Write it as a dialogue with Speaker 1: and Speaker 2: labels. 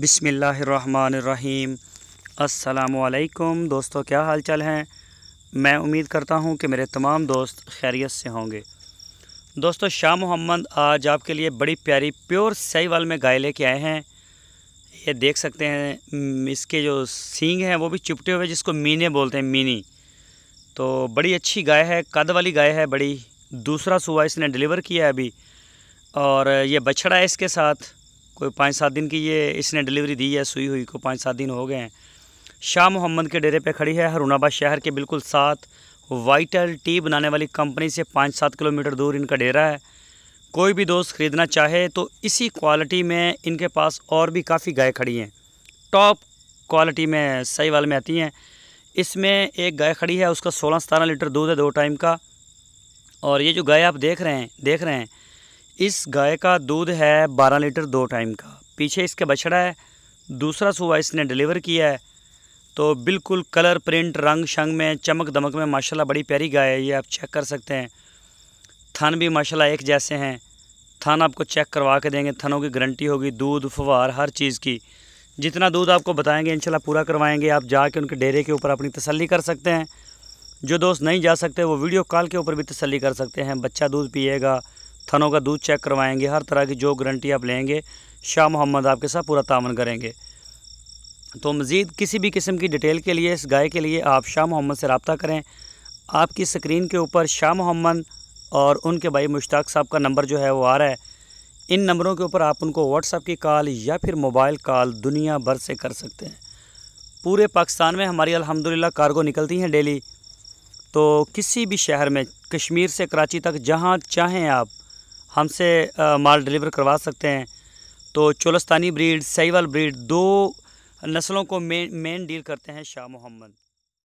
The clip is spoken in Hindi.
Speaker 1: बिसमीम असलकुम दोस्तों क्या हाल चाल हैं मैं उम्मीद करता हूं कि मेरे तमाम दोस्त खैरियत से होंगे दोस्तों शाह मोहम्मद आज आपके लिए बड़ी प्यारी प्योर सही वाल में गाय लेके आए हैं ये देख सकते हैं इसके जो सींग हैं वो भी चिपटे हुए जिसको मीने बोलते हैं मीनी तो बड़ी अच्छी गाय है कद वाली गाय है बड़ी दूसरा सुबह इसने डिलीवर किया है अभी और ये बछड़ा है इसके साथ कोई पाँच सात दिन की ये इसने डिलीवरी दी है सुई हुई को पाँच सात दिन हो गए हैं शाह मोहम्मद के डेरे पे खड़ी है हरुणाबाद शहर के बिल्कुल साथ वाइटल टी बनाने वाली कंपनी से पाँच सात किलोमीटर दूर इनका डेरा है कोई भी दोस्त ख़रीदना चाहे तो इसी क्वालिटी में इनके पास और भी काफ़ी गाय खड़ी हैं टॉप क्वालिटी में सही वाल में आती हैं इसमें एक गाय खड़ी है उसका सोलह सतारह लीटर दूध है दो टाइम का और ये जो गाय आप देख रहे हैं देख रहे हैं इस गाय का दूध है बारह लीटर दो टाइम का पीछे इसका बछड़ा है दूसरा सुबह इसने डिलीवर किया है तो बिल्कुल कलर प्रिंट रंग शंग में चमक दमक में माशाल्लाह बड़ी प्यारी गाय है ये आप चेक कर सकते हैं थन भी माशाल्लाह एक जैसे हैं थन आपको चेक करवा के देंगे थनों की गारंटी होगी दूध फवार हर चीज़ की जितना दूध आपको बताएंगे इंशाल्लाह पूरा करवाएंगे आप जाके उनके डेरे के ऊपर अपनी तसल्ली कर सकते हैं जो दोस्त नहीं जा सकते वो वीडियो कॉल के ऊपर भी तसली कर सकते हैं बच्चा दूध पिएगा थनों का दूध चेक करवाएंगे हर तरह की जो गारंटी आप लेंगे शाह मोहम्मद आपके साथ पूरा तामन करेंगे तो मज़ीद किसी भी किस्म की डिटेल के लिए इस गाय के लिए आप शाह मोहम्मद से रबता करें आपकी स्क्रीन के ऊपर शाह मोहम्मद और उनके भाई मुश्ताक साहब का नंबर जो है वो आ रहा है इन नंबरों के ऊपर आप उनको व्हाट्सअप की कॉल या फिर मोबाइल कॉल दुनिया भर से कर सकते हैं पूरे पाकिस्तान में हमारी अलहमदिल्ला कार्गो निकलती हैं डेली तो किसी भी शहर में कश्मीर से कराची तक जहाँ चाहें आप हमसे माल डिलीवर करवा सकते हैं तो चोलस्तानी ब्रीड सईवल ब्रीड दो नस्लों को मेन मेन डील करते हैं शाह मोहम्मद